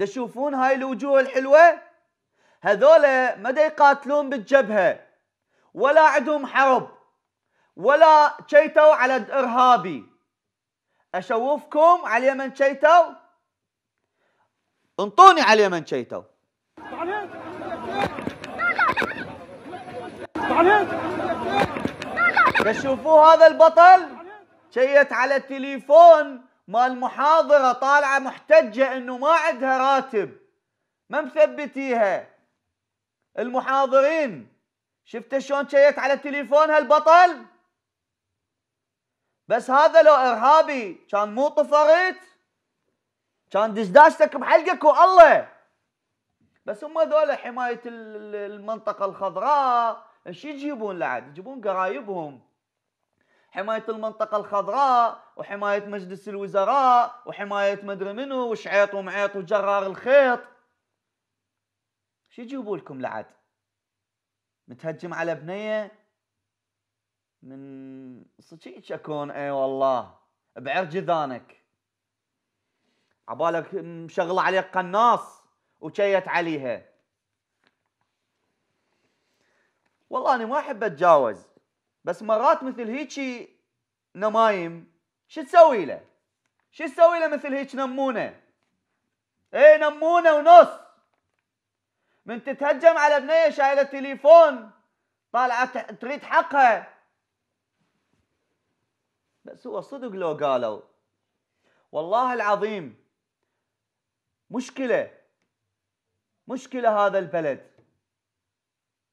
تشوفون هاي الوجوه الحلوة هذولا ما يقاتلون بالجبهة ولا عندهم حرب ولا شيتوا على إرهابي أشوفكم على اليمن شيتوا انطوني على اليمن شيتوا تشوفوا هذا البطل شيت على التليفون مال محاضرة طالعة محتجة انه ما عندها راتب ما مثبتيها المحاضرين شفت شلون شيت على تليفونها البطل بس هذا لو ارهابي كان مو طفرت كان دشداشتك بحلقك والله بس هم ذولا حماية المنطقة الخضراء ايش يجيبون لعد يجيبون قرايبهم حمايه المنطقه الخضراء وحمايه مجلس الوزراء وحمايه مدري منو وشعيط ومعيط وجرار الخيط شو يجيبوا لكم لعد متهجم على بنيه من صجيج اكون اي والله بعرج ذانك عبالك مشغله عليك قناص وشيت عليها والله انا ما احب اتجاوز بس مرات مثل هيجي نمايم شو تسوي له؟ شو تسوي له مثل هيك نمونه؟ ايه نمونه ونص من تتهجم على بنيه شايله تليفون طالعه تريد حقها بس هو صدق لو قالوا والله العظيم مشكله مشكله هذا البلد